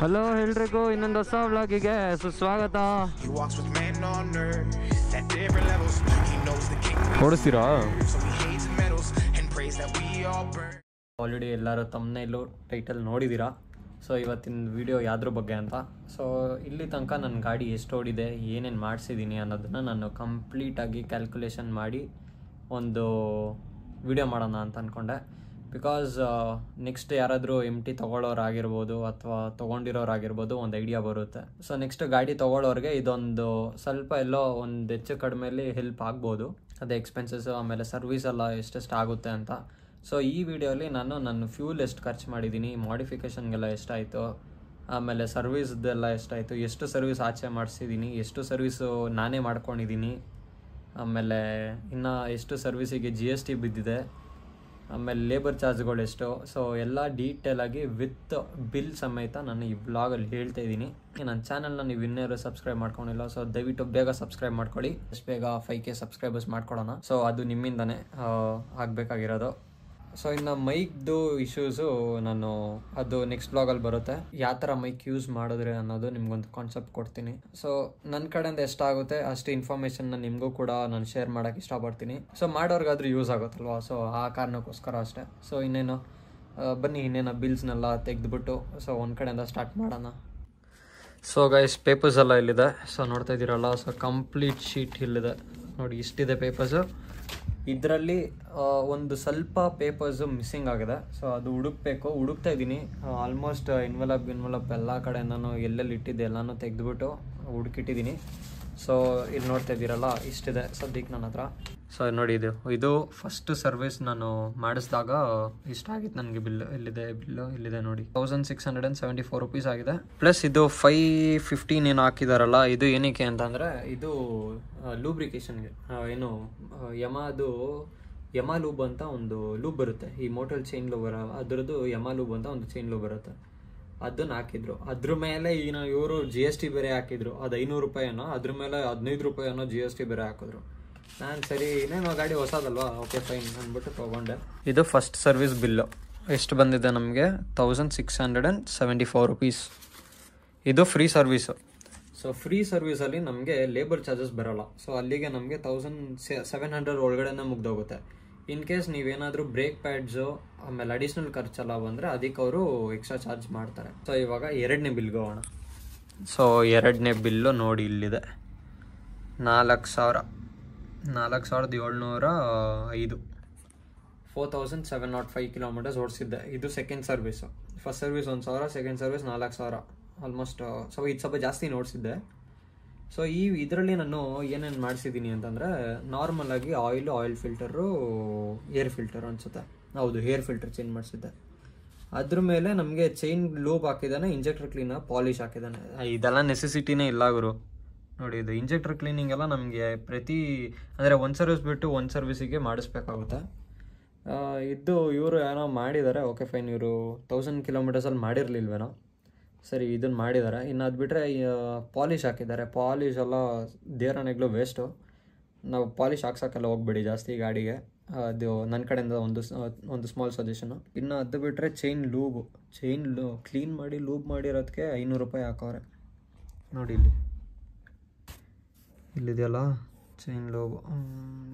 hello ಎಲ್ರಿಗೂ ಇನ್ನೊಂದು ಹೊಸ ವ್ಲಾಗಿಗೆ ಸುಸ್ವಾಗತ ಓಡಿಸ್ತೀರಾ ಆಲ್ರೆಡಿ ಎಲ್ಲರೂ ಇಲ್ಲೂ ಟೈಟಲ್ ನೋಡಿದ್ದೀರಾ ಸೊ ಇವತ್ತಿನ ವಿಡಿಯೋ ಯಾವ್ದ್ರ ಬಗ್ಗೆ ಅಂತ ಸೊ ಇಲ್ಲಿ ತನಕ ನನ್ನ ಗಾಡಿ ಎಷ್ಟು ಓಡಿದೆ ಏನೇನು ಮಾಡಿಸಿದ್ದೀನಿ ಅನ್ನೋದನ್ನು ನಾನು ಕಂಪ್ಲೀಟಾಗಿ ಕ್ಯಾಲ್ಕುಲೇಷನ್ ಮಾಡಿ ಒಂದು ವಿಡಿಯೋ ಮಾಡೋಣ ಅಂತ ಅಂದ್ಕೊಂಡೆ ಬಿಕಾಸ್ ನೆಕ್ಸ್ಟ್ uh, ಯಾರಾದರೂ ಎಮ್ ಟಿ ತೊಗೊಳ್ಳೋರಾಗಿರ್ಬೋದು ಅಥವಾ ತೊಗೊಂಡಿರೋರಾಗಿರ್ಬೋದು ಒಂದು ಐಡಿಯಾ ಬರುತ್ತೆ ಸೊ ನೆಕ್ಸ್ಟ್ ಗಾಡಿ ತೊಗೊಳ್ಳೋರಿಗೆ ಇದೊಂದು ಸ್ವಲ್ಪ ಎಲ್ಲೋ ಒಂದು ಹೆಚ್ಚು ಕಡಿಮೆಯಲ್ಲಿ ಹೆಲ್ಪ್ ಆಗ್ಬೋದು ಅದೇ ಎಕ್ಸ್ಪೆನ್ಸಸ್ ಆಮೇಲೆ ಸರ್ವಿಸ್ ಎಲ್ಲ ಎಷ್ಟೆಷ್ಟು ಆಗುತ್ತೆ ಅಂತ ಸೊ ಈ ವಿಡಿಯೋಲಿ ನಾನು ನನ್ನ ಫ್ಯೂಲ್ ಎಷ್ಟು ಖರ್ಚು ಮಾಡಿದ್ದೀನಿ ಮಾಡಿಫಿಕೇಷನ್ಗೆಲ್ಲ ಎಷ್ಟಾಯಿತು ಆಮೇಲೆ ಸರ್ವಿಸ್ದೆಲ್ಲ ಎಷ್ಟಾಯಿತು ಎಷ್ಟು ಸರ್ವಿಸ್ ಆಚೆ ಮಾಡಿಸಿದ್ದೀನಿ ಎಷ್ಟು ಸರ್ವಿಸು ನಾನೇ ಮಾಡ್ಕೊಂಡಿದ್ದೀನಿ ಆಮೇಲೆ ಇನ್ನು ಎಷ್ಟು ಸರ್ವಿಸಿಗೆ ಜಿ ಎಸ್ ಟಿ ಬಿದ್ದಿದೆ ಆಮೇಲೆ ಲೇಬರ್ ಚಾರ್ಜ್ಗಳು ಎಷ್ಟು ಸೊ ಎಲ್ಲ ಡೀಟೇಲಾಗಿ ವಿತ್ ಬಿಲ್ ಸಮೇತ ನಾನು ಈ ಬ್ಲಾಗಲ್ಲಿ ಹೇಳ್ತಾ ಇದ್ದೀನಿ ನನ್ನ ಚಾನಲ್ನ ನೀವು ಇನ್ನೇರು ಸಬ್ಸ್ಕ್ರೈಬ್ ಮಾಡ್ಕೊಂಡಿಲ್ಲ ಸೊ ದಯವಿಟ್ಟು ಬೇಗ ಸಬ್ಸ್ಕ್ರೈಬ್ ಮಾಡ್ಕೊಳ್ಳಿ ಅಷ್ಟು ಬೇಗ ಫೈವ್ ಕೆ ಸಬ್ಸ್ಕ್ರೈಬರ್ಸ್ ಮಾಡ್ಕೊಳ್ಳೋಣ ಸೊ ಅದು ನಿಮ್ಮಿಂದನೇ ಆಗಬೇಕಾಗಿರೋದು ಸೊ ಇನ್ನು ಮೈಕ್ದು ಇಶ್ಯೂಸು ನಾನು ಅದು ನೆಕ್ಸ್ಟ್ ಬ್ಲಾಗಲ್ಲಿ ಬರುತ್ತೆ ಯಾವ ಥರ ಮೈಕ್ ಯೂಸ್ ಮಾಡಿದ್ರೆ ಅನ್ನೋದು ನಿಮ್ಗೊಂದು ಕಾನ್ಸೆಪ್ಟ್ ಕೊಡ್ತೀನಿ ಸೊ ನನ್ನ ಕಡೆಯಿಂದ ಎಷ್ಟಾಗುತ್ತೆ ಅಷ್ಟು ಇನ್ಫಾರ್ಮೇಷನ್ನ ನಿಮಗೂ ಕೂಡ ನಾನು ಶೇರ್ ಮಾಡೋಕ್ಕೆ ಇಷ್ಟಪಡ್ತೀನಿ ಸೊ ಮಾಡೋರ್ಗಾದ್ರೂ ಯೂಸ್ ಆಗುತ್ತಲ್ವಾ ಸೊ ಆ ಕಾರಣಕ್ಕೋಸ್ಕರ ಅಷ್ಟೇ ಸೊ ಇನ್ನೇನು ಬನ್ನಿ ಇನ್ನೇನು ಬಿಲ್ಸ್ನೆಲ್ಲ ತೆಗೆದುಬಿಟ್ಟು ಸೊ ಒಂದು ಕಡೆಯಿಂದ ಸ್ಟಾರ್ಟ್ ಮಾಡೋಣ ಸೊ ಗೈಸ್ ಪೇಪರ್ಸ್ ಎಲ್ಲ ಇಲ್ಲಿದೆ ಸೊ ನೋಡ್ತಾ ಇದ್ದೀರಲ್ಲ ಸೊ ಕಂಪ್ಲೀಟ್ ಶೀಟ್ ಇಲ್ಲಿದೆ ನೋಡಿ ಇಷ್ಟಿದೆ ಪೇಪರ್ಸು ಇದರಲ್ಲಿ ಒಂದು ಸ್ವಲ್ಪ ಪೇಪರ್ಸು ಮಿಸ್ಸಿಂಗ್ ಆಗಿದೆ ಸೊ ಅದು ಹುಡುಕ್ಬೇಕು ಹುಡುಕ್ತಾ ಇದ್ದೀನಿ ಆಲ್ಮೋಸ್ಟ್ ಇನ್ವೆಲಪ್ ಇನ್ವೆಲಪ್ ಎಲ್ಲ ಕಡೆ ನಾನು ಎಲ್ಲೆಲ್ಲಿ ಇಟ್ಟಿದ್ದೆ ಎಲ್ಲಾನು ತೆಗೆದುಬಿಟ್ಟು ಹುಡುಕಿಟ್ಟಿದ್ದೀನಿ ಸೊ ಇಲ್ಲಿ ನೋಡ್ತಾ ಇದ್ದೀರಲ್ಲ ಇಷ್ಟಿದೆ ಸದ್ಯಕ್ಕೆ ನನ್ನ ಹತ್ರ ಸೊ ನೋಡಿ ಇದು ಇದು ಫಸ್ಟ್ ಸರ್ವಿಸ್ ನಾನು ಮಾಡಿಸಿದಾಗ ಇಷ್ಟ ಆಗಿತ್ತು ನನಗೆ ಬಿಲ್ ಇಲ್ಲಿದೆ ಬಿಲ್ ಇಲ್ಲಿದೆ ನೋಡಿ thousand six hundred and seventy four rupees ಆಗಿದೆ ಪ್ಲಸ್ ಇದು ಫೈ ಫಿಫ್ಟೀನ್ ಏನು ಹಾಕಿದಾರಲ್ಲ ಇದು ಏನಕ್ಕೆ ಅಂತಂದರೆ ಇದು ಲೂಬ್ರಿಕೇಶನ್ಗೆ ಏನು ಯಮಾದು ಯಮ ಲೂಬ್ ಅಂತ ಒಂದು ಲೂಬ್ ಬರುತ್ತೆ ಈ ಮೋಟರ್ ಚೈನ್ ಲೂಬರ ಅದರದ್ದು ಯಮಾ ಲೂಬ್ ಅಂತ ಒಂದು ಚೈನ್ ಲೂಬ್ ಬರುತ್ತೆ ಅದನ್ನ ಹಾಕಿದ್ರು ಅದ್ರ ಮೇಲೆ ಈಗ ಇವರು ಜಿ ಎಸ್ ಟಿ ಬೇರೆ ಹಾಕಿದ್ರು ಅದು ಐನೂರು ಅನ್ನೋ ಅದ್ರ ಮೇಲೆ ಹದಿನೈದು ಅನ್ನೋ ಜಿ ಎಸ್ ಟಿ ಬೇರೆ ಹಾಕಿದ್ರು ನಾನು ಸರಿ ಇನ್ನೇನು ಗಾಡಿ ಹೊಸದಲ್ವಾ ಓಕೆ ಫೈನ್ ಅಂದ್ಬಿಟ್ಟು ತೊಗೊಂಡೆ ಇದು ಫಸ್ಟ್ ಸರ್ವಿಸ್ ಬಿಲ್ಲು ಎಷ್ಟು ಬಂದಿದೆ ನಮಗೆ thousand six hundred and seventy four rupees ಇದು ಫ್ರೀ ಸರ್ವೀಸು ಸೊ ಫ್ರೀ ಸರ್ವಿಸಲ್ಲಿ ನಮಗೆ ಲೇಬರ್ ಚಾರ್ಜಸ್ ಬರೋಲ್ಲ ಸೊ ಅಲ್ಲಿಗೆ ನಮಗೆ ತೌಸಂಡ್ ಸೆವೆನ್ ಹಂಡ್ರೆಡ್ ಒಳಗಡೆನೇ ಮುಗ್ದೋಗುತ್ತೆ ಇನ್ ಕೇಸ್ ನೀವೇನಾದರೂ ಬ್ರೇಕ್ ಪ್ಯಾಡ್ಸು ಆಮೇಲೆ ಅಡಿಷ್ನಲ್ ಖರ್ಚೆಲ್ಲ ಬಂದರೆ ಅದಕ್ಕೆ ಅವರು ಎಕ್ಸ್ಟ್ರಾ ಚಾರ್ಜ್ ಮಾಡ್ತಾರೆ ಸೊ ಇವಾಗ ಎರಡನೇ ಬಿಲ್ಗೆ ಹೋಗೋಣ ಸೊ ಎರಡನೇ ಬಿಲ್ಲು ನೋಡಿ ಇಲ್ಲಿದೆ ನಾಲ್ಕು ಸಾವಿರ ನಾಲ್ಕು ಸಾವಿರದ ಏಳ್ನೂರ ಐದು four thousand seven naught five kilometres ಓಡಿಸಿದ್ದೆ ಇದು ಸೆಕೆಂಡ್ ಸರ್ವಿಸ್ ಫಸ್ಟ್ ಸರ್ವಿಸ್ ಒಂದು ಸಾವಿರ ಸೆಕೆಂಡ್ ಸರ್ವಿಸ್ ನಾಲ್ಕು ಸಾವಿರ ಆಲ್ಮೋಸ್ಟ್ ಸೊ ಇದು ಸ್ವಲ್ಪ ಜಾಸ್ತಿ ಓಡಿಸಿದ್ದೆ ಸೊ ಈ ಇದರಲ್ಲಿ ನಾನು ಏನೇನು ಮಾಡಿಸಿದ್ದೀನಿ ಅಂತಂದರೆ ನಾರ್ಮಲಾಗಿ oil oil filter air filter ಅನ್ಸುತ್ತೆ ಹೌದು ಏರ್ ಫಿಲ್ಟರ್ ಚೇಂಜ್ ಮಾಡಿಸಿದ್ದೆ ಅದ್ರ ಮೇಲೆ ನಮಗೆ ಚೈನ್ ಲೂಪ್ ಹಾಕಿದ್ದಾನೆ ಇಂಜೆಕ್ಟರ್ ಕ್ಲೀನರ್ ಪಾಲಿಶ್ ಹಾಕಿದ್ದಾನೆ ಇದೆಲ್ಲ ನೆಸೆಸಿಟಿನೇ ಇಲ್ಲ ಗುರು ನೋಡಿ ಇದು ಇಂಜೆಕ್ಟರ್ ಕ್ಲೀನಿಂಗ್ ಎಲ್ಲ ನಮಗೆ ಪ್ರತಿ ಅಂದರೆ ಒಂದು ಸರ್ವಿಸ್ ಬಿಟ್ಟು ಒಂದು ಸರ್ವಿಸಿಗೆ ಮಾಡಿಸ್ಬೇಕಾಗುತ್ತೆ ಇದು ಇವರು ಏನೋ ಮಾಡಿದ್ದಾರೆ ಓಕೆ ಫೈನ್ ಇವರು ತೌಸಂಡ್ ಕಿಲೋಮೀಟರ್ಸಲ್ಲಿ ಮಾಡಿರಲಿಲ್ವೇನೋ ಸರಿ ಇದನ್ನು ಮಾಡಿದ್ದಾರೆ ಇನ್ನು ಅದು ಬಿಟ್ಟರೆ ಪಾಲಿಷ್ ಹಾಕಿದ್ದಾರೆ ಪಾಲಿಷ್ ಎಲ್ಲ ದೇವರನೆಗ್ಲೂ ವೇಸ್ಟು ನಾವು ಪಾಲಿಶ್ ಹಾಕ್ಸೋಕ್ಕೆಲ್ಲ ಹೋಗ್ಬೇಡಿ ಜಾಸ್ತಿ ಗಾಡಿಗೆ ಅದು ನನ್ನ ಕಡೆಯಿಂದ ಒಂದು ಒಂದು ಸ್ಮಾಲ್ ಸಜೆಷನು ಇನ್ನು ಅದು ಬಿಟ್ಟರೆ chain lube chain lube clean ಮಾಡಿ ಲೂಬ್ ಮಾಡಿರೋದಕ್ಕೆ ಐನೂರು ರೂಪಾಯಿ ಹಾಕೋರೆ ನೋಡಿ ಇಲ್ಲಿ ಇಲ್ಲಿದೆಯಲ್ಲ ಚೈನ್ ಲೋಬ್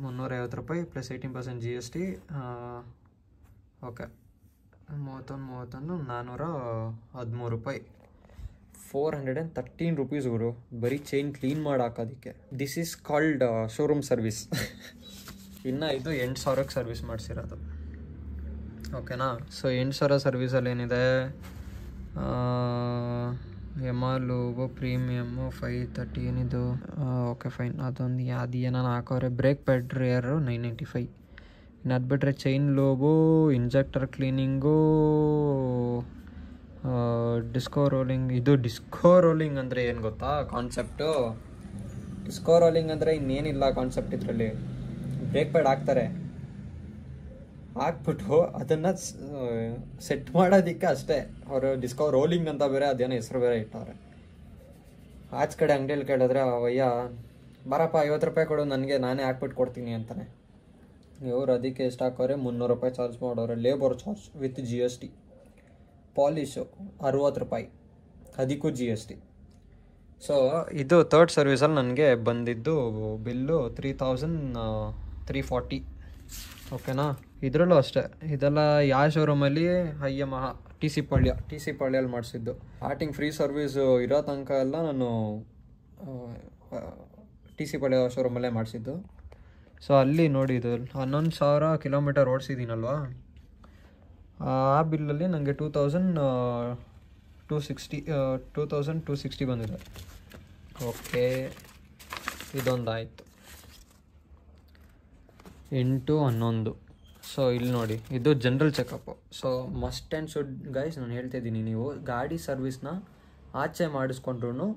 ಮುನ್ನೂರೈವತ್ತು ರೂಪಾಯಿ plus eighteen percent G S T okay ಮೂವತ್ತೊಂದು ಮೂವತ್ತೊಂದು ನಾನ್ನೂರ ಹದಿಮೂರು ರೂಪಾಯಿ four hundred and thirteen rupees ಗುರು ಬರೀ ಚೈನ್ ಕ್ಲೀನ್ ಮಾಡಿ ಹಾಕೋದಕ್ಕೆ this is called showroom service ಇನ್ನು ಇದು ಎಂಟು ಸಾವಿರಕ್ಕೆ ಸರ್ವಿಸ್ ಮಾಡಿಸಿರೋದು ಓಕೆನಾ ಸೊ ಎಂಟು ಸಾವಿರ ಸರ್ವಿಸಲ್ಲಿ ಏನಿದೆ ಎಮಾಲು ಪ್ರೀಮಿಯಮ್ಮು ಫೈವ್ ತರ್ಟಿ ಏನಿದು ಓಕೆ ಫೈನ್ ಅದೊಂದು ಅದು ಏನಾನ ಹಾಕೋರೆ brake pad rear nine ninety five ಇನ್ನು ಅದು ಬಿಟ್ಟರೆ ಚೈನ್ ಲೋಬು ಇಂಜೆಕ್ಟರ್ ಕ್ಲೀನಿಂಗು ಡಿಸ್ಕೋ ರೋಲಿಂಗ್ ಇದು ಡಿಸ್ಕೋ ರೋಲಿಂಗ್ ಅಂದರೆ ಏನು ಗೊತ್ತಾ ಕಾನ್ಸೆಪ್ಟು ಡಿಸ್ಕೋ ರೋಲಿಂಗ್ ಅಂದರೆ ಇನ್ನೇನಿಲ್ಲ ಕಾನ್ಸೆಪ್ಟ್ ಇದರಲ್ಲಿ ಬ್ರೇಕ್ ಪ್ಯಾಡ್ ಹಾಕ್ತಾರೆ ಹಾಕ್ಬಿಟ್ಟು ಅದನ್ನು ಸೆಟ್ ಮಾಡೋದಿಕ್ಕೆ ಅಷ್ಟೇ ಅವರು ಡಿಸ್ಕವರ್ ರೋಲಿಂಗ್ ಅಂತ ಬೇರೆ ಅದೇನೋ ಹೆಸರು ಬೇರೆ ಇಟ್ಟವ್ರೆ ಆಚ ಕಡೆ ಅಂಗಡಿಯಲ್ಲಿ ಕೇಳಿದ್ರೆ ಅವಯ್ಯ ಬರಪ್ಪ ಐವತ್ತು ರೂಪಾಯಿ ಕೊಡು ನನಗೆ ನಾನೇ ಹಾಕ್ಬಿಟ್ಟು ಕೊಡ್ತೀನಿ ಅಂತಾನೆ ಇವರು ಅದಕ್ಕೆ ಎಷ್ಟು ಹಾಕೋರೆ ಮುನ್ನೂರು ರೂಪಾಯಿ ಚಾರ್ಜ್ ಮಾಡೋರೆ labour charge with G S T polish ಅರುವತ್ತು ರೂಪಾಯಿ ಅದಕ್ಕೂ ಜಿ ಎಸ್ ಟಿ ಸೊ ಇದು ತರ್ಡ್ ಸರ್ವಿಸಲ್ಲಿ ನನಗೆ ಬಂದಿದ್ದು bill three thousand three forty ಓಕೆನಾ ಇದರಲ್ಲೂ ಅಷ್ಟೇ ಇದೆಲ್ಲ ಯಾವ ಶೋರೂಮಲ್ಲಿ ಮಹಾ T C Palya T C ಪಾಳ್ಯಲ್ಲಿ ಮಾಡಿಸಿದ್ದು ಆಟಿಂಗ್ ಫ್ರೀ ಸರ್ವಿಸ್ ಇರೋ ತನಕ ಎಲ್ಲ ನಾನು ಟಿ ಸಿ ಪಾಳ್ಯ ಶೋರೂಮಲ್ಲೇ ಮಾಡಿಸಿದ್ದು ಸೊ ಅಲ್ಲಿ ನೋಡಿ ಇದು ಹನ್ನೊಂದು ಸಾವಿರ ಕಿಲೋಮೀಟರ್ ಓಡಿಸಿದ್ದೀನಲ್ವಾ ಆ ಬಿಲ್ಲಲ್ಲಿ ನನಗೆ two thousand two sixty two thousand two sixty ಬಂದಿದೆ ಓಕೆ ಆಯಿತು ಎಂಟು ಹನ್ನೊಂದು ಸೊ ಇಲ್ಲಿ ನೋಡಿ ಇದು general checkup so must and should guys ನಾನು ಹೇಳ್ತಿದ್ದೀನಿ ನೀವು ಗಾಡಿ ಸರ್ವಿಸ್ನ ಆಚೆ ಮಾಡಿಸ್ಕೊಂಡ್ರು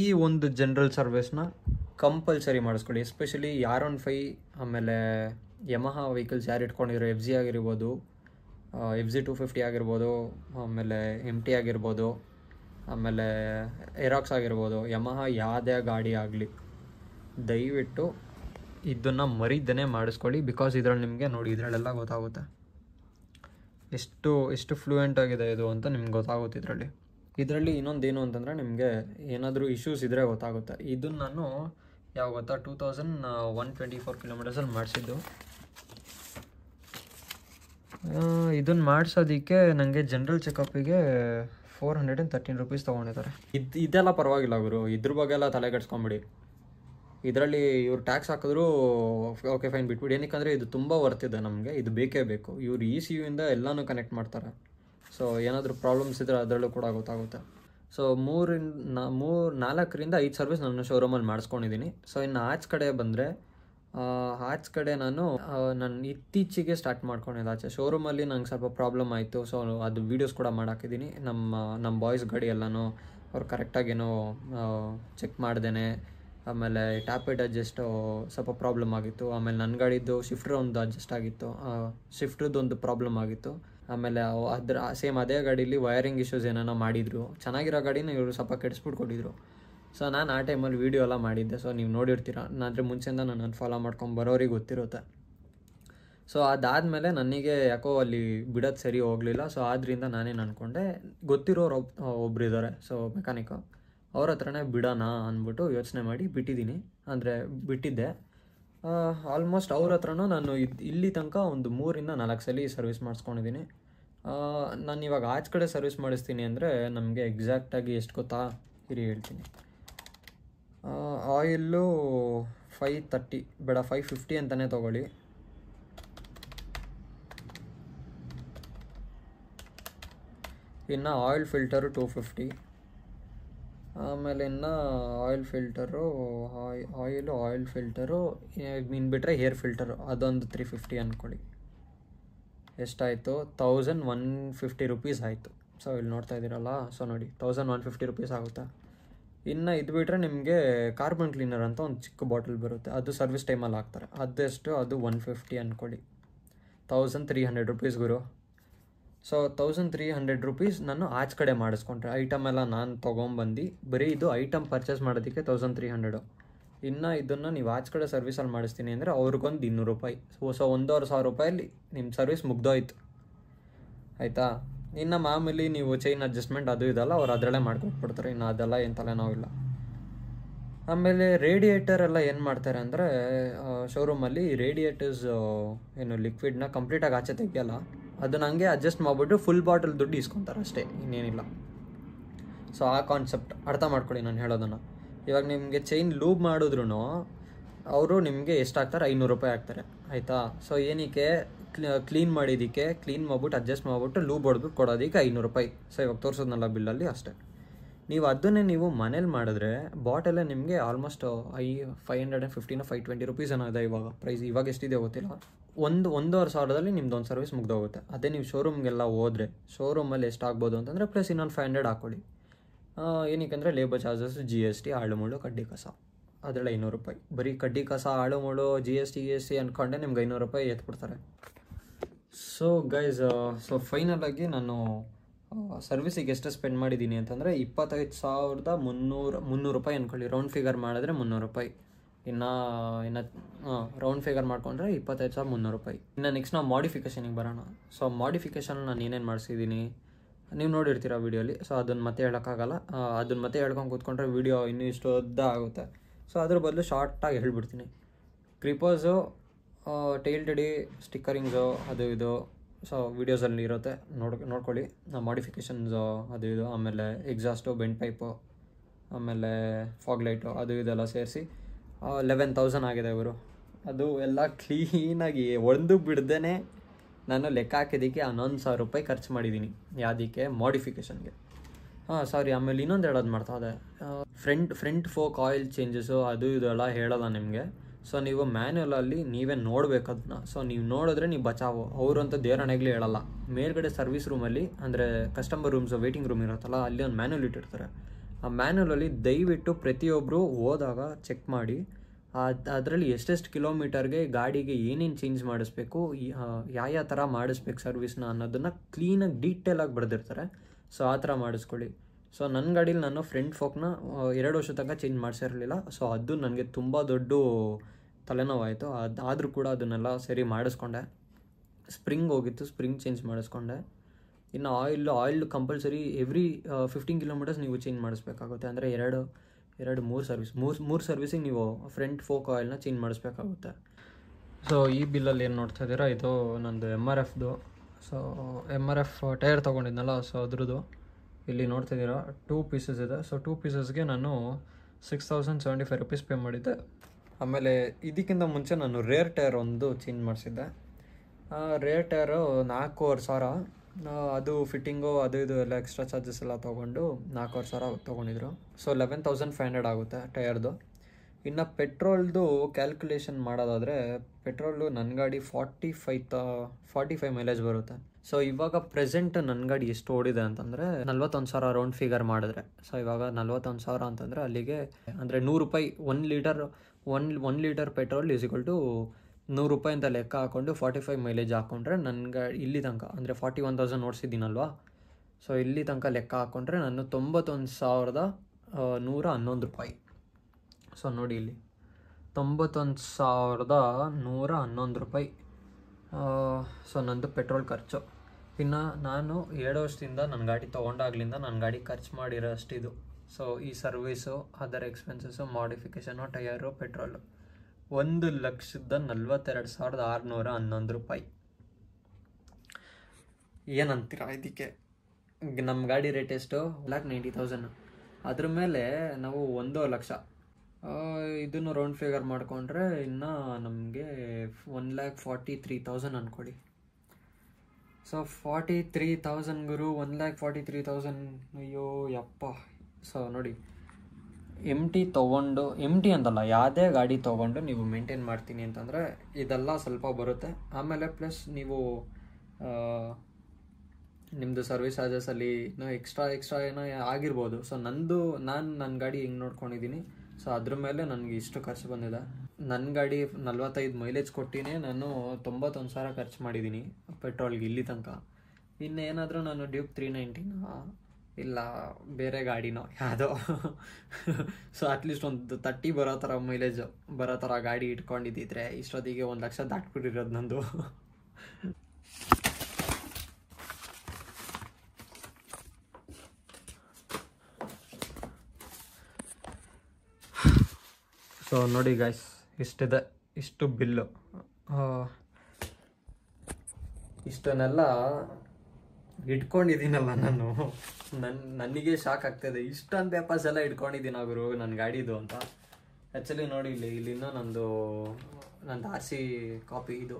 ಈ ಒಂದು ಜನರಲ್ ಸರ್ವಿಸ್ನ ಕಂಪಲ್ಸರಿ ಮಾಡಿಸ್ಕೊಳ್ಳಿ ಎಸ್ಪೆಷಲಿ ಯಾರ್ ಒನ್ ಫೈ ಆಮೇಲೆ ಯಮಹ ವೆಹಿಕಲ್ಸ್ ಯಾರು ಇಟ್ಕೊಂಡಿರೋ ಎಫ್ ಜಿ ಆಗಿರ್ಬೋದು ಎಫ್ ಜಿ ಟು ಫಿಫ್ಟಿ ಆಗಿರ್ಬೋದು ಆಮೇಲೆ ಎಮ್ ಟಿ ಆಗಿರ್ಬೋದು ಆಮೇಲೆ ಎರಾಕ್ಸ್ ಆಗಿರ್ಬೋದು ಯಮಹ ಯಾವುದೇ ಗಾಡಿ ಆಗಲಿ ದಯವಿಟ್ಟು ಇದನ್ನು ಮರಿದೇ ಮಾಡಿಸ್ಕೊಳ್ಳಿ ಬಿಕಾಸ್ ಇದರಲ್ಲಿ ನಿಮಗೆ ನೋಡಿ ಇದರಲ್ಲೆಲ್ಲ ಗೊತ್ತಾಗುತ್ತೆ ಎಷ್ಟು ಎಷ್ಟು ಫ್ಲೂಯೆಂಟ್ ಆಗಿದೆ ಇದು ಅಂತ ನಿಮ್ಗೆ ಗೊತ್ತಾಗುತ್ತೆ ಇದರಲ್ಲಿ ಇದರಲ್ಲಿ ಇನ್ನೊಂದು ಏನು ಅಂತಂದರೆ ನಿಮಗೆ ಏನಾದರೂ ಇಶ್ಯೂಸ್ ಇದ್ದರೆ ಗೊತ್ತಾಗುತ್ತೆ ಇದನ್ನು ನಾನು ಯಾವ ಗೊತ್ತಾ two thousand one twenty four ಕಿಲೋಮೀಟರ್ಸಲ್ಲಿ ಮಾಡಿಸಿದ್ದು ಇದನ್ನು ಮಾಡಿಸೋದಕ್ಕೆ ನನಗೆ ಜನ್ರಲ್ ಚೆಕಪ್ಪಿಗೆ four hundred and thirteen rupees ತೊಗೊಂಡಿದ್ದಾರೆ ಇದು ಇದೆಲ್ಲ ಪರವಾಗಿಲ್ಲ ಗುರು ಇದ್ರ ಬಗ್ಗೆ ಎಲ್ಲ ತಲೆ ಕೆಡ್ಸ್ಕೊಂಬಿಡಿ ಇದರಲ್ಲಿ ಇವ್ರು ಟ್ಯಾಕ್ಸ್ ಹಾಕಿದ್ರು ಓಕೆ ಫೈನ್ ಬಿಟ್ಬಿಡಿ ಏನಕ್ಕೆ ಇದು ತುಂಬ ಇದೆ ನಮಗೆ ಇದು ಬೇಕೇ ಬೇಕು ಇವರು ಇ ಸಿ ಇಂದ ಎಲ್ಲನೂ ಕನೆಕ್ಟ್ ಮಾಡ್ತಾರೆ ಸೊ ಏನಾದರೂ ಪ್ರಾಬ್ಲಮ್ಸ್ ಇದ್ದರೆ ಅದರಲ್ಲೂ ಕೂಡ ಗೊತ್ತಾಗುತ್ತೆ ಸೊ ಮೂರಿಂದ ನಾ ಮೂರು ನಾಲ್ಕರಿಂದ ಐದು ಸರ್ವಿಸ್ ನಾನು ಶೋರೂಮಲ್ಲಿ ಮಾಡಿಸ್ಕೊಂಡಿದ್ದೀನಿ ಸೊ ಇನ್ನು ಆಚ್ ಕಡೆ ಬಂದರೆ ಆಚ್ ಕಡೆ ನಾನು ನಾನು ಇತ್ತೀಚೆಗೆ ಸ್ಟಾರ್ಟ್ ಮಾಡ್ಕೊಂಡಿದ್ದೆ ಆಚೆ ಶೋರೂಮಲ್ಲಿ ನಂಗೆ ಸ್ವಲ್ಪ ಪ್ರಾಬ್ಲಮ್ ಆಯಿತು ಸೊ ಅದು ವೀಡಿಯೋಸ್ ಕೂಡ ಮಾಡಾಕಿದ್ದೀನಿ ನಮ್ಮ ನಮ್ಮ ಬಾಯ್ಸ್ ಗಾಡಿ ಎಲ್ಲನೂ ಅವ್ರು ಕರೆಕ್ಟಾಗಿ ಏನೋ ಚೆಕ್ ಮಾಡ್ದೇನೆ ಆಮೇಲೆ ಟ್ಯಾಪೆಟ್ ಅಡ್ಜಸ್ಟು ಸ್ವಲ್ಪ ಪ್ರಾಬ್ಲಮ್ ಆಗಿತ್ತು ಆಮೇಲೆ ನನ್ನ ಗಾಡಿದ್ದು ಶಿಫ್ಟ್ರ್ ಒಂದು ಅಡ್ಜಸ್ಟ್ ಆಗಿತ್ತು ಒಂದು ಪ್ರಾಬ್ಲಮ್ ಆಗಿತ್ತು ಆಮೇಲೆ ಅದರ ಸೇಮ್ ಅದೇ ಗಾಡೀಲಿ ವೈರಿಂಗ್ ಇಶ್ಯೂಸ್ ಏನಾನ ಮಾಡಿದರು ಚೆನ್ನಾಗಿರೋ ಗಾಡಿನ ಇವರು ಸ್ವಲ್ಪ ಕೆಡಿಸ್ಬಿಟ್ಟು ಕೊಟ್ಟಿದ್ರು ಸೊ ನಾನು ಆ ಟೈಮಲ್ಲಿ ವೀಡಿಯೋ ಎಲ್ಲ ಮಾಡಿದ್ದೆ ಸೊ ನೀವು ನೋಡಿರ್ತೀರ ನಾನು ಮುಂಚೆಯಿಂದ ನಾನು ಫಾಲೋ ಮಾಡ್ಕೊಂಡು ಬರೋರಿಗೆ ಗೊತ್ತಿರುತ್ತೆ ಸೊ ಅದಾದಮೇಲೆ ನನಗೆ ಯಾಕೋ ಅಲ್ಲಿ ಬಿಡೋದು ಸರಿ ಹೋಗಲಿಲ್ಲ ಸೊ ಆದ್ದರಿಂದ ನಾನೇನು ಅಂದ್ಕೊಂಡೆ ಗೊತ್ತಿರೋರು ಒಬ್ಬ ಒಬ್ಬರಿದ್ದಾರೆ ಸೊ ಮೆಕ್ಯಾನಿಕ್ಕು ಅವ್ರ ಹತ್ರನೇ ಬಿಡೋಣ ಅಂದ್ಬಿಟ್ಟು ಯೋಚನೆ ಮಾಡಿ ಬಿಟ್ಟಿದ್ದೀನಿ ಅಂದರೆ ಬಿಟ್ಟಿದ್ದೆ ಆಲ್ಮೋಸ್ಟ್ ಅವ್ರ ಹತ್ರನೂ ನಾನು ಇಲ್ಲಿ ತನಕ ಒಂದು ಮೂರಿಂದ ನಾಲ್ಕು ಸಲ ಸರ್ವಿಸ್ ಮಾಡಿಸ್ಕೊಂಡಿದ್ದೀನಿ ನಾನು ಇವಾಗ ಆಚೆ ಕಡೆ ಸರ್ವಿಸ್ ಮಾಡಿಸ್ತೀನಿ ಅಂದರೆ ನಮಗೆ ಎಕ್ಸಾಕ್ಟಾಗಿ ಎಷ್ಟು ಗೊತ್ತಾ ಹಿರಿ ಹೇಳ್ತೀನಿ ಆಯಿಲ್ಲು ಫೈ ತರ್ಟಿ ಬೇಡ ಫೈ ಫಿಫ್ಟಿ ಅಂತಲೇ ತೊಗೊಳ್ಳಿ ಇನ್ನು ಆಯಿಲ್ ಫಿಲ್ಟರು ಟೂ ಫಿಫ್ಟಿ ಆಮೇಲೆ ಇನ್ನು oil filter oil oil filter ಇನ್ನು ಬಿಟ್ಟರೆ ಹೇರ್ ಫಿಲ್ಟರು ಅದೊಂದು ತ್ರೀ ಫಿಫ್ಟಿ ಅಂದ್ಕೊಳ್ಳಿ ಎಷ್ಟಾಯಿತು ತೌಸಂಡ್ ಒನ್ ಫಿಫ್ಟಿ ರುಪೀಸ್ ಆಯಿತು ಸೊ ಇಲ್ಲಿ ನೋಡ್ತಾ ಇದ್ದೀರಲ್ಲ ಸೊ ನೋಡಿ ತೌಸಂಡ್ ಒನ್ ಫಿಫ್ಟಿ ರುಪೀಸ್ ಆಗುತ್ತೆ ಇನ್ನು ಇದು ಬಿಟ್ಟರೆ ನಿಮಗೆ ಕಾರ್ಬನ್ ಕ್ಲೀನರ್ ಅಂತ ಒಂದು ಚಿಕ್ಕ ಬಾಟಲ್ ಬರುತ್ತೆ ಅದು ಸರ್ವಿಸ್ ಟೈಮಲ್ಲಿ ಹಾಕ್ತಾರೆ ಅದೆಷ್ಟು ಅದು ಒನ್ ಫಿಫ್ಟಿ ಅಂದ್ಕೊಳ್ಳಿ ತೌಸಂಡ್ ತ್ರೀ ಹಂಡ್ರೆಡ್ ರುಪೀಸ್ ಗುರು so thousand three hundred rupees ನಾನು ಆಚೆ ಕಡೆ ಮಾಡಿಸ್ಕೊಂಡ್ರೆ ಐಟಮ್ ಎಲ್ಲ ನಾನು ತೊಗೊಂಬಂದು ಬರೀ ಇದು ಐಟಮ್ ಪರ್ಚೇಸ್ ಮಾಡೋದಕ್ಕೆ ತೌಸಂಡ್ ತ್ರೀ ಹಂಡ್ರೆಡು ಇನ್ನು ಇದನ್ನು ನೀವು ಆಚೆ ಕಡೆ ಸರ್ವಿಸಲ್ಲಿ ಮಾಡಿಸ್ತೀನಿ ಅಂದರೆ ಅವ್ರಿಗೊಂದು ಇನ್ನೂರು ರೂಪಾಯಿ ಸೊ ಸೊ ಒಂದೂವರೆ ಸಾವಿರ ರೂಪಾಯಲ್ಲಿ ನಿಮ್ಮ ಸರ್ವಿಸ್ ಮುಗ್ದೋಯ್ತು ಆಯಿತಾ ಇನ್ನು ಮಾಮೂಲಿ ನೀವು ಚೈನ್ ಅಡ್ಜಸ್ಟ್ಮೆಂಟ್ ಅದು ಇದಲ್ಲ ಅವ್ರು ಅದರಲ್ಲೇ ಮಾಡ್ಕೊಟ್ಬಿಡ್ತಾರೆ ಇನ್ನು ಅದೆಲ್ಲ ಏನು ಇಲ್ಲ ಆಮೇಲೆ ರೇಡಿಯೇಟರ್ ಎಲ್ಲ ಏನು ಮಾಡ್ತಾರೆ ಅಂದರೆ ಶೋರೂಮಲ್ಲಿ ರೇಡಿಯೇಟರ್ಸ್ ಏನು ಲಿಕ್ವಿಡ್ನ ಕಂಪ್ಲೀಟಾಗಿ ಆಚೆ ತೆಗಿಯಲ್ಲ ಅದನ್ನ ಹಂಗೆ ಅಡ್ಜಸ್ಟ್ ಮಾಡಿಬಿಟ್ಟು ಫುಲ್ ಬಾಟಲ್ ದುಡ್ಡು ಇಸ್ಕೊತಾರೆ ಅಷ್ಟೇ ಇನ್ನೇನಿಲ್ಲ ಸೊ ಆ ಕಾನ್ಸೆಪ್ಟ್ ಅರ್ಥ ಮಾಡ್ಕೊಳ್ಳಿ ನಾನು ಹೇಳೋದನ್ನು ಇವಾಗ ನಿಮಗೆ ಚೈನ್ ಲೂಬ್ ಮಾಡಿದ್ರು ಅವರು ನಿಮಗೆ ಎಷ್ಟಾಗ್ತಾರೆ ಐನೂರು ರೂಪಾಯಿ ಆಗ್ತಾರೆ ಆಯಿತಾ ಸೊ ಏನಕ್ಕೆ ಕ್ಲೀನ್ ಮಾಡಿದ್ದಕ್ಕೆ ಕ್ಲೀನ್ ಮಾಡ್ಬಿಟ್ಟು ಅಡ್ಜಸ್ಟ್ ಮಾಡಿಬಿಟ್ಟು ಲೂಬ್ ಹೊಡೆದ್ಬಿಟ್ಟು ಕೊಡೋದಕ್ಕೆ ಐನೂರು ರೂಪಾಯಿ ಸೊ ಇವಾಗ ತೋರಿಸೋದ್ನಲ್ಲ ಬಿಲ್ಲಲ್ಲಿ ಅಷ್ಟೇ ನೀವು ಅದನ್ನೇ ನೀವು ಮನೇಲಿ ಮಾಡಿದ್ರೆ ಬಾಟಲೇ ನಿಮಗೆ ಆಲ್ಮೋಸ್ಟ್ ಐ ಫೈವ್ ಹಂಡ್ರೆಡ್ ಆ್ಯಂಡ್ ಫಿಫ್ಟಿನ ಫೈವ್ ಟ್ವೆಂಟಿ ರುಪೀಸ್ ಏನೋ ಇದೆ ಇವಾಗ ಪ್ರೈಸ್ ಇವಾಗ ಎಷ್ಟಿದೆ ಗೊತ್ತಿಲ್ಲ ಒಂದು ಒಂದೂವರೆ ಸಾವಿರದಲ್ಲಿ ನಿಮ್ದು ಒಂದು ಸರ್ವಿಸ್ ಮುಗ್ದೋಗುತ್ತೆ ಅದೇ ನೀವು ಶೋರೂಮ್ಗೆಲ್ಲ ಹೋದರೆ ಶೋರೂಮಲ್ಲಿ ಎಷ್ಟಾಗ್ಬೋದು ಅಂತಂದರೆ ಪ್ಲಸ್ ಇನ್ನೊಂದು ಫೈವ್ ಹಂಡ್ರೆಡ್ ಹಾಕೊಳ್ಳಿ ಏನಕ್ಕೆ labour charges G S T ಆಳು ಮುಳ್ಳು ಕಡ್ಡಿ ಕಸ ಅದರಲ್ಲಿ ಐನೂರು ರೂಪಾಯಿ ಬರೀ ಕಡ್ಡಿ ಕಸ ಆಳು ಮುಳು G S T G S T ಅಂದ್ಕೊಂಡೆ ನಿಮ್ಗೆ ಐನೂರು ರೂಪಾಯಿ ಎತ್ಬಿಡ್ತಾರೆ ಸೊ ಗೈಸ್ ಸೊ ಫೈನಲಾಗಿ ನಾನು ಸರ್ವಿಸಿಗೆ ಎಷ್ಟು ಸ್ಪೆಂಡ್ ಮಾಡಿದ್ದೀನಿ ಅಂತಂದರೆ ಇಪ್ಪತ್ತೈದು ಸಾವಿರದ ಮುನ್ನೂರು ಮುನ್ನೂರು ರೂಪಾಯಿ ಅಂದ್ಕೊಳ್ಳಿ ರೌಂಡ್ ಫಿಗರ್ ಮಾಡಿದ್ರೆ ಮುನ್ನೂರು ರೂಪಾಯಿ ಇನ್ನು ಇನ್ನ ರೌಂಡ್ ಫಿಗರ್ ಮಾಡ್ಕೊಂಡ್ರೆ ಇಪ್ಪತ್ತೈದು ಸಾವಿರ ಮುನ್ನೂರು ರೂಪಾಯಿ ಇನ್ನ ನೆಕ್ಸ್ಟ್ ನಾವು ಮಾಡಿಫಿಕೇಷನಿಗೆ ಬರೋಣ ಸೊ ಮಾಡಿಫಿಕೇಷನ್ ನಾನು ಏನೇನು ಮಾಡಿಸಿದ್ದೀನಿ ನೀವು ನೋಡಿರ್ತೀರ ವೀಡಿಯೋಲಿ ಸೊ ಅದನ್ನ ಮತ್ತೆ ಹೇಳೋಕ್ಕಾಗಲ್ಲ ಅದನ್ನ ಮತ್ತೆ ಹೇಳ್ಕೊಂಡು ಕೂತ್ಕೊಂಡ್ರೆ ವೀಡಿಯೋ ಇನ್ನೂ ಇಷ್ಟೊದ್ದ ಆಗುತ್ತೆ ಸೊ ಅದ್ರ ಬದಲು ಶಾರ್ಟಾಗಿ ಹೇಳ್ಬಿಡ್ತೀನಿ ಕ್ರಿಪರ್ಸು ಟೈಲ್ ಟಡಿ ಸ್ಟಿಕ್ಕರಿಂಗ್ಸು ಅದು ಇದು ಸೊ ವೀಡಿಯೋಸಲ್ಲಿ ಇರುತ್ತೆ ನೋಡ್ ನೋಡ್ಕೊಳ್ಳಿ ನಾವು ಮಾಡಿಫಿಕೇಷನ್ಸು ಅದು ಇದು ಆಮೇಲೆ ಎಕ್ಸಾಸ್ಟು ಬೆಂಡ್ ಪೈಪು ಆಮೇಲೆ ಫಾಗ್ ಲೈಟು ಅದು ಇದೆಲ್ಲ ಸೇರಿಸಿ ಲೆವೆನ್ ತೌಸಂಡ್ ಆಗಿದೆ ಇವರು ಅದು ಎಲ್ಲ ಕ್ಲೀನಾಗಿ ಒಂದು ಬಿಡ್ದೇ ನಾನು ಲೆಕ್ಕ ಹಾಕಿದ್ದಕ್ಕೆ ಹನ್ನೊಂದು ಸಾವಿರ ರೂಪಾಯಿ ಖರ್ಚು ಮಾಡಿದ್ದೀನಿ ಯಾವುದಕ್ಕೆ ಮಾಡಿಫಿಕೇಷನ್ಗೆ ಹಾಂ ಸಾರಿ ಆಮೇಲೆ ಇನ್ನೊಂದು ಹೇಳೋದು ಮಾಡ್ತಾ ಇದೆ front front fork oil changes ಅದು ಇದೆಲ್ಲ ಹೇಳಲ್ಲ ನಿಮಗೆ ಸೊ ನೀವು ಮ್ಯಾನ್ಯಲಲ್ಲಿ ನೀವೇ ನೋಡಬೇಕು ಅದನ್ನ ಸೊ ನೀವು ನೋಡಿದ್ರೆ ನೀವು ಬಚಾವು ಅವರು ಅಂತ ದೇವರಣೆಗ್ಲಿ ಹೇಳಲ್ಲ ಮೇಲ್ಗಡೆ ಸರ್ವಿಸ್ ರೂಮಲ್ಲಿ ಅಂದರೆ ಕಸ್ಟಮರ್ ರೂಮ್ಸ್ ವೇಟಿಂಗ್ ರೂಮ್ ಇರುತ್ತಲ್ಲ ಅಲ್ಲಿ ಒಂದು ಮ್ಯಾನ್ಯಲ್ ಇಟ್ಟಿರ್ತಾರೆ ಆ ಮ್ಯಾನ್ಯಲಲ್ಲಿ ದಯವಿಟ್ಟು ಪ್ರತಿಯೊಬ್ಬರು ಹೋದಾಗ ಚೆಕ್ ಮಾಡಿ ಅದರಲ್ಲಿ ಎಷ್ಟೆಷ್ಟು ಕಿಲೋಮೀಟರ್ಗೆ ಗಾಡಿಗೆ ಏನೇನು ಚೇಂಜ್ ಮಾಡಿಸ್ಬೇಕು ಯಾವ ಥರ ಮಾಡಿಸ್ಬೇಕು ಸರ್ವಿಸ್ನ ಅನ್ನೋದನ್ನು ಕ್ಲೀನಾಗಿ ಡೀಟೇಲಾಗಿ ಬರೆದಿರ್ತಾರೆ ಸೊ ಆ ಥರ ಮಾಡಿಸ್ಕೊಳ್ಳಿ ಸೊ ನನ್ನ ಗಾಡೀಲಿ ನಾನು ಫ್ರಂಟ್ ಫೋಕ್ನ ಎರಡು ವರ್ಷ ತನಕ ಚೇಂಜ್ ಮಾಡಿಸಿರಲಿಲ್ಲ ಸೊ ಅದು ನನಗೆ ತುಂಬ ದೊಡ್ಡ ತಲೆನೋವಾಯಿತು ಅದು ಆದರೂ ಕೂಡ ಅದನ್ನೆಲ್ಲ ಸರಿ ಮಾಡಿಸ್ಕೊಂಡೆ ಸ್ಪ್ರಿಂಗ್ ಹೋಗಿತ್ತು ಸ್ಪ್ರಿಂಗ್ ಚೇಂಜ್ ಮಾಡಿಸ್ಕೊಂಡೆ ಇನ್ನು oil oil compulsory every fifteen kilometres ನೀವು ಚೇಂಜ್ ಮಾಡಿಸ್ಬೇಕಾಗುತ್ತೆ ಅಂದರೆ ಎರಡು ಎರಡು ಮೂರು ಸರ್ವಿಸ್ ಮೂರು ಮೂರು ಸರ್ವಿಸಿಗೆ ನೀವು ಫ್ರಂಟ್ ಫೋಕ್ ಆಯಿಲ್ನ ಚೇಂಜ್ ಮಾಡಿಸ್ಬೇಕಾಗುತ್ತೆ ಸೊ ಈ ಬಿಲ್ಲಲ್ಲಿ ಏನು ನೋಡ್ತಾ ಇದ್ದೀರಾ ಇದು ನಂದು ಎಮ್ ಆರ್ ಎಫ್ದು so M R F tyre ತೊಗೊಂಡಿದ್ನಲ್ಲ ಸೊ ಅದ್ರದ್ದು ಇಲ್ಲಿ ನೋಡ್ತಾ ಇದ್ದೀರಾ ಟೂ ಪೀಸಸ್ ಇದೆ ಸೊ ಟೂ ಪೀಸಸ್ಗೆ ನಾನು six thousand seventy five rupees pay ಮಾಡಿದ್ದೆ ಆಮೇಲೆ ಇದಕ್ಕಿಂತ ಮುಂಚೆ ನಾನು ರೇರ್ ಟೈರ್ ಒಂದು ಚೇಂಜ್ ಮಾಡಿಸಿದ್ದೆ ರೇರ್ ಟೈರು ನಾಲ್ಕೂವರೆ ಸಾವಿರ ಅದು ಫಿಟ್ಟಿಂಗು ಅದು ಇದು ಎಲ್ಲ ಎಕ್ಸ್ಟ್ರಾ ಚಾರ್ಜಸ್ ಎಲ್ಲ ತೊಗೊಂಡು ನಾಲ್ಕುವರೆ ಸಾವಿರ ತೊಗೊಂಡಿದ್ರು so eleven thousand five hundred ಆಗುತ್ತೆ ಟಯರ್ದು ಇನ್ನು ಪೆಟ್ರೋಲ್ದು ಕ್ಯಾಲ್ಕುಲೇಷನ್ ಮಾಡೋದಾದರೆ ಪೆಟ್ರೋಲು ನನ್ನ ಗಾಡಿ ಫಾರ್ಟಿ ಫೈವ್ ತ ಫಾರ್ಟಿ ಫೈವ್ ಮೈಲೇಜ್ ಬರುತ್ತೆ ಸೊ ಇವಾಗ ಪ್ರೆಸೆಂಟ್ ನನ್ನ ಗಾಡಿ ಎಷ್ಟು ಓಡಿದೆ ಅಂತಂದರೆ ನಲ್ವತ್ತೊಂದು ಸಾವಿರ ರೌಂಡ್ ಫಿಗರ್ ಮಾಡಿದ್ರೆ ಸೊ ಇವಾಗ ನಲ್ವತ್ತೊಂದು ಸಾವಿರ ಅಂತಂದರೆ ಅಲ್ಲಿಗೆ ಅಂದರೆ ನೂರು ರೂಪಾಯಿ one litre one one litre petrol is to ನೂರು ರೂಪಾಯಿ ಅಂತ ಲೆಕ್ಕ ಹಾಕ್ಕೊಂಡು ಫಾರ್ಟಿ ಫೈವ್ ಮೈಲೇಜ್ ಹಾಕ್ಕೊಂಡ್ರೆ ನನಗೆ ಇಲ್ಲಿ ತನಕ ಅಂದರೆ ಫಾರ್ಟಿ ಒನ್ ತೌಸಂಡ್ ನೋಡ್ಸಿದ್ದೀನಲ್ವ ಸೊ ಇಲ್ಲಿ ತನಕ ಲೆಕ್ಕ ಹಾಕ್ಕೊಂಡ್ರೆ ನಾನು ತೊಂಬತ್ತೊಂದು ಸಾವಿರದ ನೂರ ಹನ್ನೊಂದು ರೂಪಾಯಿ ಸೊ ನೋಡಿ ಇಲ್ಲಿ ತೊಂಬತ್ತೊಂದು ಸಾವಿರದ ನೂರ ಹನ್ನೊಂದು ರೂಪಾಯಿ ಸೊ ನಂದು ಪೆಟ್ರೋಲ್ ಖರ್ಚು ಇನ್ನು ನಾನು ಎರಡು ವರ್ಷದಿಂದ ನನ್ನ ಗಾಡಿ ತೊಗೊಂಡಾಗ್ಲಿಂದ ನನ್ನ ಗಾಡಿ ಖರ್ಚು ಮಾಡಿರೋ ಅಷ್ಟಿದು ಸೊ ಈ service other expenses modification tyre petrol ಒಂದು ಲಕ್ಷದ ನಲ್ವತ್ತೆರಡು ಸಾವಿರದ ಆರುನೂರ ಹನ್ನೊಂದು ರೂಪಾಯಿ ಏನಂತೀರ ಇದಕ್ಕೆ ನಮ್ಮ ಗಾಡಿ ರೇಟ್ ಎಷ್ಟು ಲ್ಯಾಕ್ ನೈಂಟಿ ತೌಸಂಡು ಅದ್ರ ಮೇಲೆ ನಾವು ಒಂದು ಲಕ್ಷ ಇದನ್ನು ರೌಂಡ್ ಫಿಗರ್ ಮಾಡಿಕೊಂಡ್ರೆ ಇನ್ನು ನಮಗೆ one lakh forty three thousand ಅಂದ್ಕೊಡಿ so forty three thousand one lakh forty three thousand ಅಯ್ಯೋ ಯಪ್ಪ ಸೊ ನೋಡಿ ಎಮ್ ಟಿ ತೊಗೊಂಡು ಎಮ್ ಟಿ ಅಂತಲ್ಲ ಯಾವುದೇ ಗಾಡಿ ತೊಗೊಂಡು ನೀವು ಮೇಂಟೈನ್ ಮಾಡ್ತೀನಿ ಅಂತಂದರೆ ಇದೆಲ್ಲ ಸ್ವಲ್ಪ ಬರುತ್ತೆ ಆಮೇಲೆ ಪ್ಲಸ್ ನೀವು ನಿಮ್ಮದು ಸರ್ವಿಸ್ ಚಾರ್ಜಸಲ್ಲಿ ಏನೋ ಎಕ್ಸ್ಟ್ರಾ ಎಕ್ಸ್ಟ್ರಾ ಏನೋ ಆಗಿರ್ಬೋದು ಸೊ ನಂದು ನಾನು ನನ್ನ ಗಾಡಿ ಹಿಂಗೆ ನೋಡ್ಕೊಂಡಿದ್ದೀನಿ ಸೊ ಅದ್ರ ಮೇಲೆ ನನಗೆ ಇಷ್ಟು ಖರ್ಚು ಬಂದಿದೆ ನನ್ನ ಗಾಡಿ ನಲ್ವತ್ತೈದು ಮೈಲೇಜ್ ಕೊಟ್ಟಿನೇ ನಾನು ತೊಂಬತ್ತೊಂದು ಸಾವಿರ ಖರ್ಚು ಮಾಡಿದ್ದೀನಿ ಪೆಟ್ರೋಲ್ಗೆ ಇಲ್ಲಿ ತನಕ ಇನ್ನೇನಾದರೂ ನಾನು ಡ್ಯೂಕ್ ತ್ರೀ ನೈಂಟಿನ ಇಲ್ಲ ಬೇರೆ ಗಾಡಿನೋ ಯಾವುದೋ ಸೊ ಅಟ್ಲೀಸ್ಟ್ ಒಂದು ತರ್ಟಿ ಬರೋ ಥರ ಮೈಲೇಜ್ ಬರೋ ಥರ ಗಾಡಿ ಇಟ್ಕೊಂಡಿದ್ದಿದ್ರೆ ಇಷ್ಟೊತ್ತಿಗೆ ಒಂದು ಲಕ್ಷ ದಾಟ್ಬಿಟ್ಟಿರೋದು ನಂದು ಸೊ ನೋಡಿ ಗಾಯ್ಸ್ ಇಷ್ಟಿದೆ ಇಷ್ಟು ಬಿಲ್ಲು ಇಷ್ಟನ್ನೆಲ್ಲ ಇಟ್ಕೊಂಡಿದ್ದೀನಲ್ಲ ನಾನು ನನ್ನ ನನಗೆ ಶಾಕ್ ಆಗ್ತಿದೆ ಇಷ್ಟೊಂದು ಪೇಪರ್ಸ್ ಎಲ್ಲ ಇಟ್ಕೊಂಡಿದ್ದೀನಿ ಅವರು ನನ್ನ ಗಾಡಿದು ಅಂತ ಆ್ಯಕ್ಚುಲಿ ನೋಡಿ ಇಲ್ಲಿ ಇಲ್ಲಿನ ನಂದು ನನ್ನ ಆರ್ ಕಾಪಿ ಇದು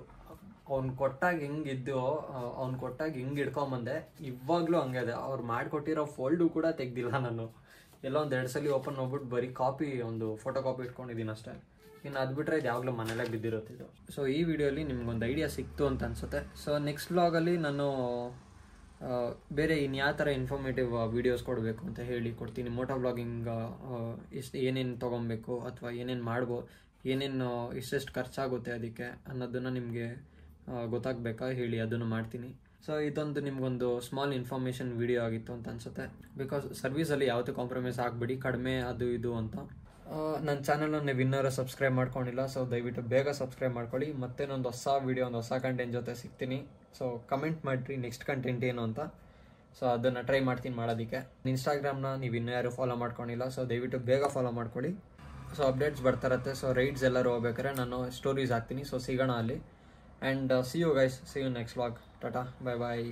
ಅವ್ನು ಕೊಟ್ಟಾಗ ಹೆಂಗಿದ್ದು ಅವ್ನು ಕೊಟ್ಟಾಗ ಹಿಂಗೆ ಇಟ್ಕೊಂಬಂದೆ ಇವಾಗಲೂ ಹಂಗೆ ಇದೆ ಅವ್ರು ಮಾಡಿಕೊಟ್ಟಿರೋ ಫೋಲ್ಡು ಕೂಡ ತೆಗ್ದಿಲ್ಲ ನಾನು ಎಲ್ಲ ಒಂದು ಎರಡು ಸಲ ಓಪನ್ ಹೋಗ್ಬಿಟ್ಟು ಬರೀ ಕಾಪಿ ಒಂದು ಫೋಟೋ ಕಾಪಿ ಇಟ್ಕೊಂಡಿದ್ದೀನಿ ಅಷ್ಟೇ ಇನ್ನು ಅದು ಬಿಟ್ಟರೆ ಇದು ಯಾವಾಗಲೂ ಮನೇಲೇ ಬಿದ್ದಿರುತ್ತಿದ್ದು ಸೊ ಈ ವಿಡಿಯೋಲಿ ನಿಮ್ಗೊಂದು ಐಡಿಯಾ ಸಿಕ್ತು ಅಂತ ಅನಿಸುತ್ತೆ ಸೊ ನೆಕ್ಸ್ಟ್ ಬ್ಲಾಗಲ್ಲಿ ನಾನು ಬೇರೆ ಇನ್ಯಾವ ಥರ ಇನ್ಫಾರ್ಮೇಟಿವ್ ವೀಡಿಯೋಸ್ ಕೊಡಬೇಕು ಅಂತ ಹೇಳಿ ಕೊಡ್ತೀನಿ ಮೋಟಾರ್ ಬ್ಲಾಗಿಂಗ್ ಇಷ್ಟು ಏನೇನು ತೊಗೊಬೇಕು ಅಥವಾ ಏನೇನು ಮಾಡ್ಬೋ ಏನೇನು ಇಷ್ಟೆಷ್ಟು ಖರ್ಚಾಗುತ್ತೆ ಅದಕ್ಕೆ ಅನ್ನೋದನ್ನು ನಿಮಗೆ ಗೊತ್ತಾಗಬೇಕಾ ಹೇಳಿ ಅದನ್ನು ಮಾಡ್ತೀನಿ ಸೊ ಇದೊಂದು ನಿಮಗೊಂದು ಸ್ಮಾಲ್ ಇನ್ಫಾರ್ಮೇಷನ್ ವೀಡಿಯೋ ಆಗಿತ್ತು ಅಂತ ಅನ್ಸುತ್ತೆ ಬಿಕಾಸ್ ಸರ್ವೀಸಲ್ಲಿ ಯಾವುದೇ ಕಾಂಪ್ರಮೈಸ್ ಆಗಬೇಡಿ ಕಡಿಮೆ ಅದು ಇದು ಅಂತ ನನ್ನ ಚಾನಲನ್ನು ನೀವು ಇನ್ನೂ ಸಬ್ಸ್ಕ್ರೈಬ್ ಮಾಡ್ಕೊಂಡಿಲ್ಲ ಸೊ ದಯವಿಟ್ಟು ಬೇಗ ಸಬ್ಸ್ಕ್ರೈಬ್ ಮಾಡ್ಕೊಳ್ಳಿ ಮತ್ತೆ ಒಂದು ಹೊಸ ವೀಡಿಯೋ ಒಂದು ಹೊಸ ಕಂಟೆಂಟ್ ಜೊತೆ ಸಿಗ್ತೀನಿ ಸೊ ಕಮೆಂಟ್ ಮಾಡಿರಿ ನೆಕ್ಸ್ಟ್ ಕಂಟೆಂಟ್ ಏನು ಅಂತ ಸೊ ಅದನ್ನು ಟ್ರೈ ಮಾಡ್ತೀನಿ ಮಾಡೋದಕ್ಕೆ ಇನ್ಸ್ಟಾಗ್ರಾಮ್ನ ನೀವು ಇನ್ನೂ ಯಾರು ಫಾಲೋ ಮಾಡ್ಕೊಂಡಿಲ್ಲ ಸೊ ದಯವಿಟ್ಟು ಬೇಗ ಫಾಲೋ ಮಾಡ್ಕೊಳ್ಳಿ ಸೊ ಅಪ್ಡೇಟ್ಸ್ ಬರ್ತಾರತ್ತೆ ಸೊ ರೈಡ್ಸ್ ಎಲ್ಲರೂ ಹೋಗ್ಬೇಕಾದ್ರೆ ನಾನು ಸ್ಟೋರೀಸ್ ಹಾಕ್ತೀನಿ ಸೊ ಸಿಗೋಣ ಅಲ್ಲಿ and see you guys see you next vlog tata bye bye